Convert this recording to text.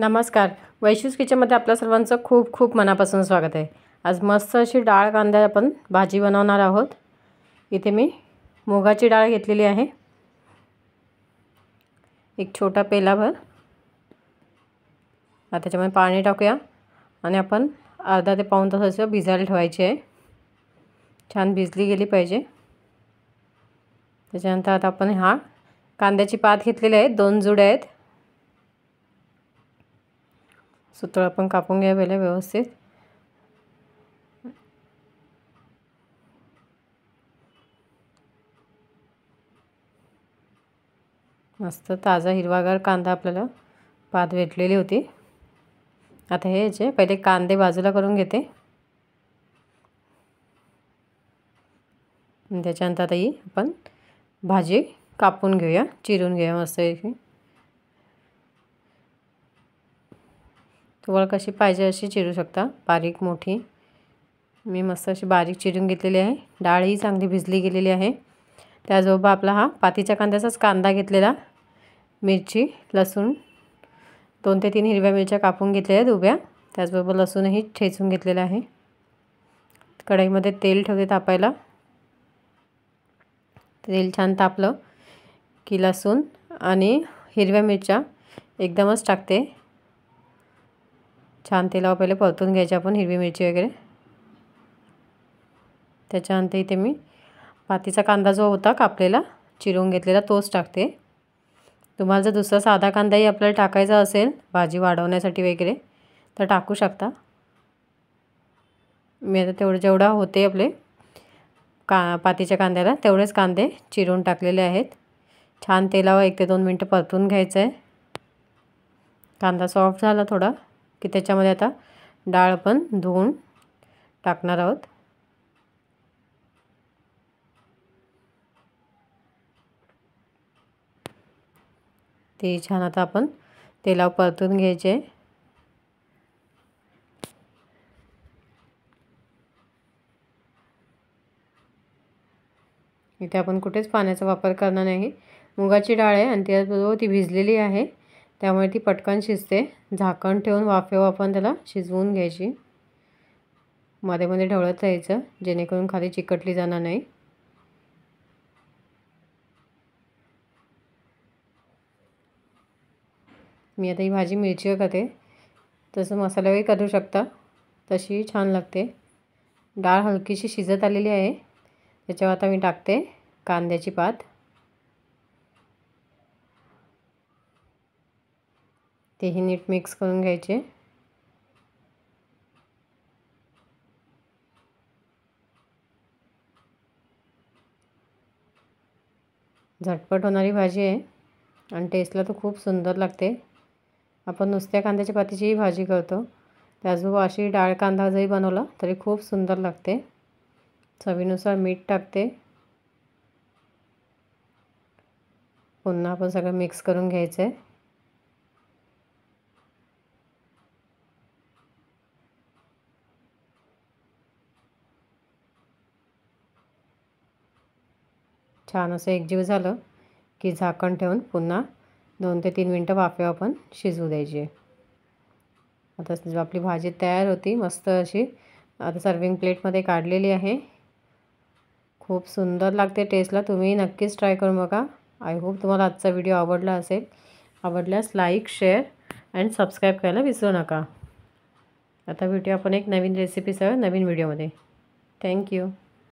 नमस्कार वैशूस किचनमध्ये आपल्या सर्वांचं खूप खूप मनापासून स्वागत आहे आज मस्त अशी डाळ कांदा आपण भाजी बनवणार आहोत इथे मी मुगाची डाळ घेतलेली आहे एक छोटा पेलाभर त्याच्यामध्ये पाणी टाकूया आणि आपण अर्धा ते पाऊन तास असं भिजायला ठेवायची आहे छान भिजली गेली पाहिजे त्याच्यानंतर आता आपण हा कांद्याची पात घेतलेली आहे दोन जुडे आहेत सुतळ आपण कापून घ्या पहिले व्यवस्थित मस्त ताजा हिरवागार कांदा आपल्याला पात भेटलेली होती आता हे जे पहिले कांदे बाजूला करून घेते त्याच्यानंतर आता ही आपण भाजी कापून घेऊया चिरून घेऊया मस्त तुम्हाला कशी पाहिजे अशी चिरू शकता बारीक मोठी मी मस्त अशी बारीक चिरून घेतलेली आहे डाळ ही चांगली भिजली गेलेली आहे त्याचबरोबर आपला हा पातीच्या कांद्याचाच कांदा घेतलेला मिरची लसूण दोन ते तीन हिरव्या मिरच्या कापून घेतलेल्या आहेत उभ्या त्याचबरोबर लसूणही ठेचून घेतलेलं आहे कढईमध्ये तेल ठेवते तापायला तेल छान तापलं की लसूण आणि हिरव्या मिरच्या एकदमच टाकते छान तेलावर पहिले परतून घ्यायची आपण हिरवी मिरची वगैरे त्याच्यानंतर इथे मी पातीचा कांदा जो होता कापलेला चिरून घेतलेला तोच टाकते तुम्हाला जर दुसरा साधा कांदाही आपल्याला टाकायचा असेल भाजी वाढवण्यासाठी वगैरे तर टाकू शकता मी आता तेवढं जेवढा होते आपले का पातीच्या कांद्याला तेवढेच कांदे चिरून टाकलेले आहेत छान तेलावर एक ते दोन मिनटं परतून घ्यायचं आहे कांदा सॉफ्ट झाला थोडा की त्याच्यामध्ये आता डाळ पण धुवून टाकणार आहोत ते छान आता आपण तेलावर परतून घ्यायचे इथे आपण कुठेच पाण्याचा वापर करणार नाही मुगाची डाळ आहे आणि त्याचबरोबर ती भिजलेली आहे त्यामुळे ती पटकन शिजते झाकण ठेवून वाफे आपण त्याला शिजवून घ्यायची मध्ये मध्ये ढवळत राहायचं जेणेकरून खाली चिकटली जाणार नाही मी आता ही भाजी मिरचीवर करते तसं मसालाही करू शकता तशी छान लागते डाळ हलकीशी शिजत आलेली आहे त्याच्यावर आता मी टाकते कांद्याची पात तेही नीट मिक्स करून घ्यायचे झटपट होणारी भाजी आहे आणि टेस्टला तर खूप सुंदर लागते आपण नुसत्या कांद्याच्या पातीचीही भाजी करतो त्याचबरोबर अशी डाळ कांदा जरी बनवला तरी खूप सुंदर लागते चवीनुसार मीठ टाकते पुन्हा आपण सगळं मिक्स करून घ्यायचं आहे छान असं एकजीव झालं की झाकण ठेवून पुन्हा दोन ते तीन मिनटं वाफे आपण शिजवू द्यायची आता आपली भाजी तयार होती मस्त अशी आता सर्विंग प्लेटमध्ये काढलेली आहे खूप सुंदर लागते टेस्टला तुम्ही नक्कीच ट्राय करून बघा आय होप तुम्हाला आजचा व्हिडिओ आवडला असेल आवडल्यास लाईक शेअर अँड सबस्क्राईब करायला विसरू नका आता भेटू आपण एक नवीन रेसिपीसह नवीन व्हिडिओमध्ये थँक्यू